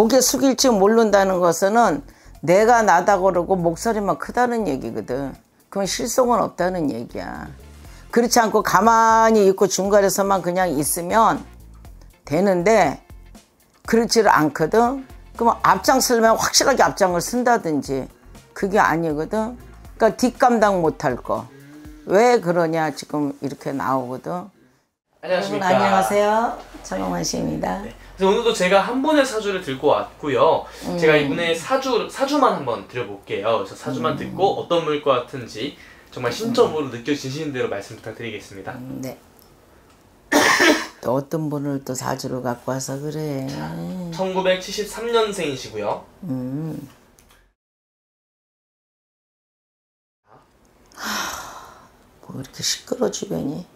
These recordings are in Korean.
고개 숙일지 모른다는 것은 내가 나다 그러고 목소리만 크다는 얘기거든. 그건 실속은 없다는 얘기야. 그렇지 않고 가만히 있고 중간에서만 그냥 있으면 되는데 그렇지를 않거든. 그럼 앞장 설면 확실하게 앞장을 쓴다든지 그게 아니거든. 그러니까 뒷감당 못할 거. 왜 그러냐 지금 이렇게 나오거든. 안녕하십니까. 여러분 안녕하세요. 정영환 씨입니다. 네. 오늘도 제가 한 분의 사주를 들고 왔고요. 음. 제가 이분의 사주 사주만 한번 드려볼게요. 그래서 사주만 음. 듣고 어떤 분일 같은지 정말 신점으로 음. 느껴지시는 대로 말씀 부탁드리겠습니다. 음, 네. 또 어떤 분을 또 사주를 갖고 와서 그래. 자, 1973년생이시고요. 음. 뭐 이렇게 시끄러 주변이.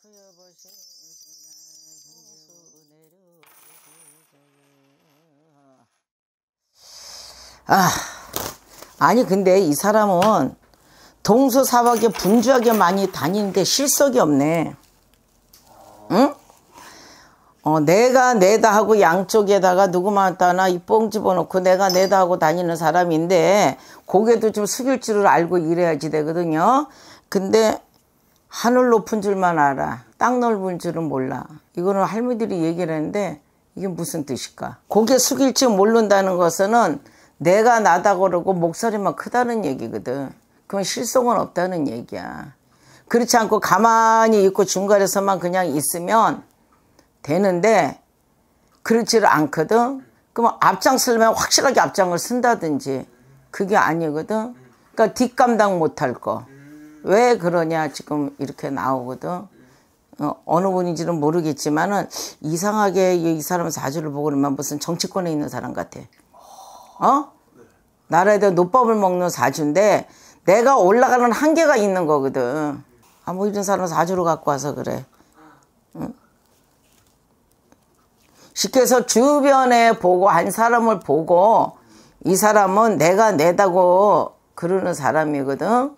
부여보신 생수 내려 아 아니 근데 이 사람은 동서사박에 분주하게 많이 다니는데 실속이 없네. 응? 어, 내가 내다 하고 양쪽에다가 누구만 다나이뽕 집어넣고 내가 내다 하고 다니는 사람인데 고개도 좀 숙일 줄을 알고 일해야지 되거든요. 근데 하늘 높은 줄만 알아. 땅 넓은 줄은 몰라. 이거는 할머니들이 얘기를 했는데 이게 무슨 뜻일까? 고개 숙일지 모른다는 것은 내가 나다 그러고 목소리만 크다는 얘기거든. 그럼 실속은 없다는 얘기야. 그렇지 않고 가만히 있고 중간에서만 그냥 있으면 되는데 그렇지를 않거든. 그럼 앞장설면 확실하게 앞장을 쓴다든지 그게 아니거든. 그러니까 뒷감당 못할 거. 왜 그러냐 지금 이렇게 나오거든. 어, 어느 분인지는 모르겠지만은 이상하게 이 사람 사주를 보고 그러면 무슨 정치권에 있는 사람 같아. 어? 나라에 대한 노법을 먹는 사주인데 내가 올라가는 한계가 있는 거거든. 아, 무뭐 이런 사람 사주로 갖고 와서 그래. 응? 쉽게 해서 주변에 보고 한 사람을 보고 이 사람은 내가 내다고 그러는 사람이거든.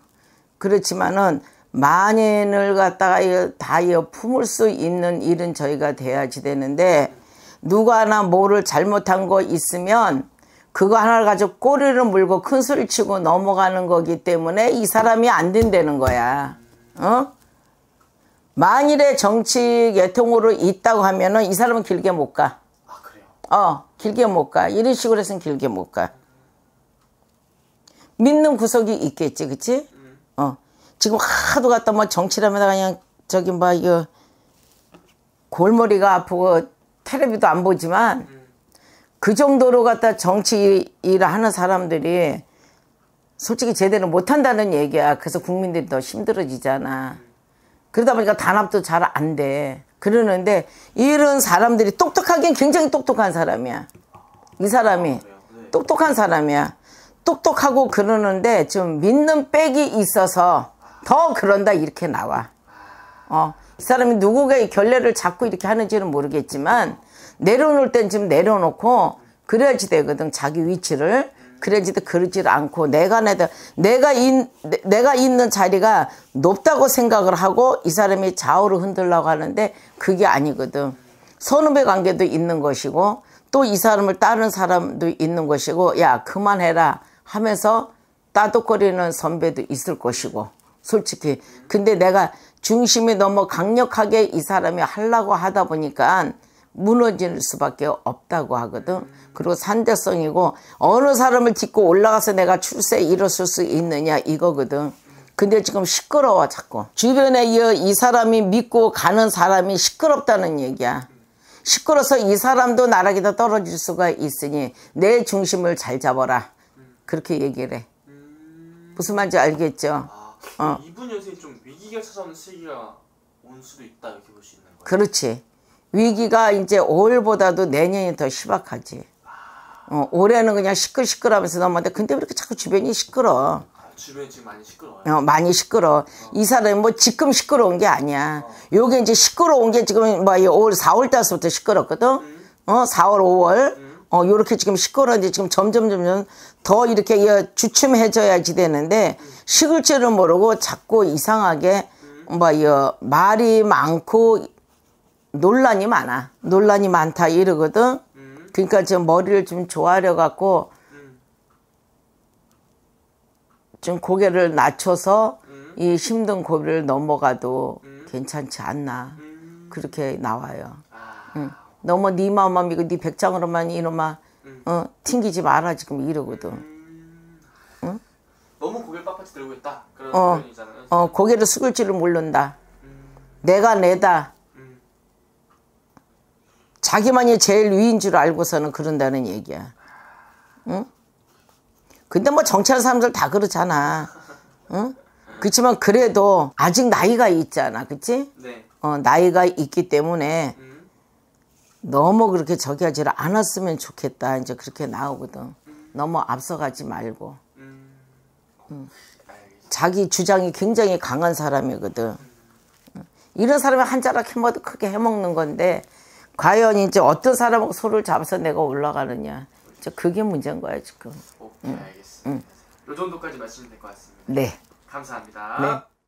그렇지만은 만인을 갖다가 다 품을 수 있는 일은 저희가 돼야지 되는데 누가 하나 뭐를 잘못한 거 있으면 그거 하나를 가지고 꼬리를 물고 큰 소리 치고 넘어가는 거기 때문에 이 사람이 안 된다는 거야. 어? 만일에 정치 계통으로 있다고 하면은 이 사람은 길게 못 가. 아, 그래요? 어, 길게 못 가. 이런 식으로 해서는 길게 못 가. 믿는 구석이 있겠지, 그치? 어. 지금 하도 갔다뭐 정치라면 그냥 저기 뭐 이거 골머리가 아프고 테레비도 안 보지만 그 정도로 갖다 정치 일을 하는 사람들이 솔직히 제대로 못한다는 얘기야. 그래서 국민들이 더 힘들어지잖아. 그러다 보니까 단합도 잘 안 돼. 그러는데 이런 사람들이 똑똑하긴 굉장히 똑똑한 사람이야. 이 사람이 똑똑한 사람이야. 똑똑하고 그러는데 좀 믿는 빽이 있어서 더 그런다 이렇게 나와. 어, 이 사람이 누구의 결례를 잡고 이렇게 하는지는 모르겠지만 내려놓을 땐 지금 내려놓고 그래야지 되거든 자기 위치를 그래야지 그러질 않고 내가 내다 내가 인 내가 있는 자리가 높다고 생각을 하고 이 사람이 좌우로 흔들라고 하는데 그게 아니거든 선후배 관계도 있는 것이고 또 이 사람을 따른 사람도 있는 것이고 야 그만해라 하면서 따독거리는 선배도 있을 것이고 솔직히 근데 내가 중심이 너무 강력하게 이 사람이 하려고 하다 보니까 무너질 수밖에 없다고 하거든 그리고 산대성이고 어느 사람을 딛고 올라가서 내가 출세 일었을 수 있느냐 이거거든 근데 지금 시끄러워 자꾸 주변에 이어 이 사람이 믿고 가는 사람이 시끄럽다는 얘기야 시끄러서 이 사람도 나락에다 떨어질 수가 있으니 내 중심을 잘 잡아라 그렇게 얘기를 해. 음... 무슨 말인지 알겠죠? 아, 어. 이분 요새 좀 위기가 찾아오는 시기가 온 수도 있다 이렇게 볼 수 있는 거예요. 그렇지. 위기가 이제 올보다도 내년이 더심박하지 아. 어, 올해는 그냥 시끌시끌하면서 넘었는데 근데 왜 이렇게 자꾸 주변이 시끄러? 아, 주변이 지금 많이 시끄러워요. 어, 많이 시끄러. 어. 이 사람이 뭐 지금 시끄러운 게 아니야. 어. 요게 이제 시끄러운 게 지금 뭐 5월, 4월 달서부터 시끄럽거든. 음. 어, 4월, 5월. 어, 요렇게 지금 시끄러운데 지금 점점 점점 더 이렇게 주춤해져야지 되는데 식을 줄은 모르고 자꾸 이상하게 뭐 이어 말이 많고 논란이 많아 논란이 많다 이러거든 그러니까 지금 머리를 좀 조아려 갖고 좀 고개를 낮춰서 이 힘든 고비를 넘어가도 괜찮지 않나 그렇게 나와요. 아. 응. 너무 네 마음만 믿고 네 백장으로만 이놈아 음. 어 튕기지 마라 지금 이러거든. 음. 응? 너무 고개를 빳빳이 들고 있다 그런 어, 표현이잖아요. 어 고개를 숙일 줄을 모른다. 음... 내가 내다. 음. 자기만이 제일 위인 줄 알고서는 그런다는 얘기야. 응? 근데 뭐 정치하는 사람들 다 그렇잖아. 응? 그렇지만 그래도 아직 나이가 있잖아, 그치? 네. 어, 나이가 있기 때문에 음. 너무 그렇게 저기 하지 않았으면 좋겠다. 이제 그렇게 나오거든. 너무 앞서가지 말고. 자기 주장이 굉장히 강한 사람이거든. 이런 사람이 한 자락 해먹어도 크게 해먹는 건데 과연 이제 어떤 사람하고 소를 잡아서 내가 올라가느냐. 저 그게 문제인 거야 지금. 오케이 응. 알겠습니다. 응. 요 정도까지 마치면 될 것 같습니다. 네. 감사합니다. 네.